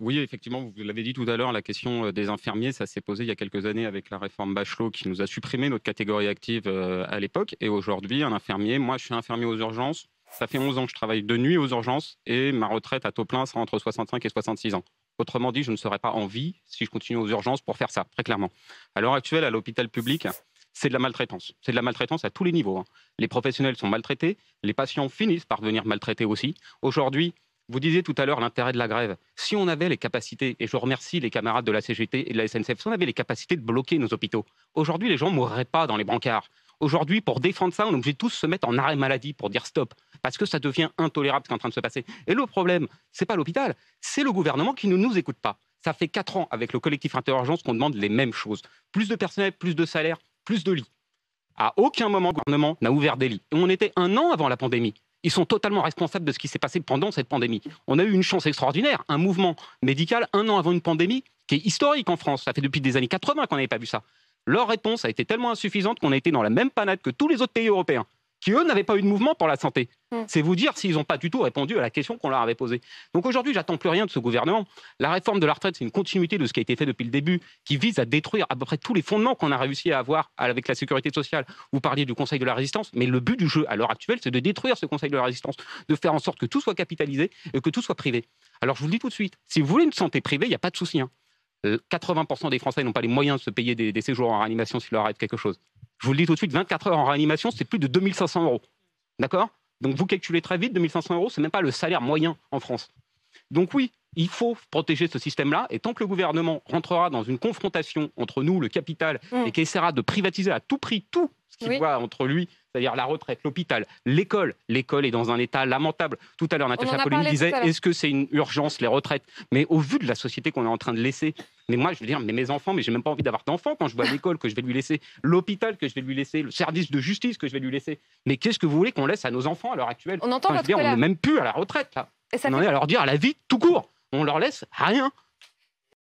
Oui, effectivement, vous l'avez dit tout à l'heure, la question euh, des infirmiers, ça s'est posé il y a quelques années avec la réforme Bachelot qui nous a supprimé notre catégorie active euh, à l'époque. Et aujourd'hui, un infirmier, moi je suis infirmier aux urgences, ça fait 11 ans que je travaille de nuit aux urgences et ma retraite à taux plein sera entre 65 et 66 ans. Autrement dit, je ne serai pas en vie si je continue aux urgences pour faire ça, très clairement. À l'heure actuelle, à l'hôpital public, c'est de la maltraitance. C'est de la maltraitance à tous les niveaux. Hein. Les professionnels sont maltraités, les patients finissent par devenir maltraités aussi. Aujourd'hui, vous disiez tout à l'heure l'intérêt de la grève. Si on avait les capacités, et je remercie les camarades de la CGT et de la SNCF, si on avait les capacités de bloquer nos hôpitaux, aujourd'hui les gens ne mourraient pas dans les brancards. Aujourd'hui, pour défendre ça, on est obligé de tous se mettre en arrêt maladie pour dire stop, parce que ça devient intolérable ce qui est en train de se passer. Et le problème, ce n'est pas l'hôpital, c'est le gouvernement qui ne nous écoute pas. Ça fait quatre ans avec le collectif Interurgence qu'on demande les mêmes choses plus de personnel, plus de salaires, plus de lits. À aucun moment, le gouvernement n'a ouvert des lits. on était un an avant la pandémie ils sont totalement responsables de ce qui s'est passé pendant cette pandémie. On a eu une chance extraordinaire, un mouvement médical un an avant une pandémie qui est historique en France. Ça fait depuis des années 80 qu'on n'avait pas vu ça. Leur réponse a été tellement insuffisante qu'on a été dans la même panade que tous les autres pays européens qui, eux, n'avaient pas eu de mouvement pour la santé. Mm. C'est vous dire s'ils n'ont pas du tout répondu à la question qu'on leur avait posée. Donc aujourd'hui, j'attends plus rien de ce gouvernement. La réforme de la retraite, c'est une continuité de ce qui a été fait depuis le début, qui vise à détruire à peu près tous les fondements qu'on a réussi à avoir avec la sécurité sociale. Vous parliez du Conseil de la résistance, mais le but du jeu à l'heure actuelle, c'est de détruire ce Conseil de la résistance, de faire en sorte que tout soit capitalisé et que tout soit privé. Alors je vous le dis tout de suite, si vous voulez une santé privée, il n'y a pas de souci. 80% hein. euh, des Français n'ont pas les moyens de se payer des, des séjours en réanimation s'il leur arrive quelque chose. Je vous le dis tout de suite, 24 heures en réanimation, c'est plus de 2500 euros. D'accord Donc vous calculez très vite, 2500 euros, ce n'est même pas le salaire moyen en France. Donc oui, il faut protéger ce système-là. Et tant que le gouvernement rentrera dans une confrontation entre nous, le capital, mm. et qu'il essaiera de privatiser à tout prix tout ce qu'il voit entre lui, c'est-à-dire la retraite, l'hôpital, l'école. L'école est dans un état lamentable. Tout à l'heure, Natacha collin disait est-ce que c'est une urgence, les retraites Mais au vu de la société qu'on est en train de laisser, mais moi, je veux dire, mes enfants, mais j'ai même pas envie d'avoir d'enfants quand je vois l'école que je vais lui laisser, l'hôpital que je vais lui laisser, le service de justice que je vais lui laisser. Mais qu'est-ce que vous voulez qu'on laisse à nos enfants à l'heure actuelle On entend enfin, On n'est même plus à la retraite, là. Et ça on en est à leur dire à la vie tout court. On leur laisse rien.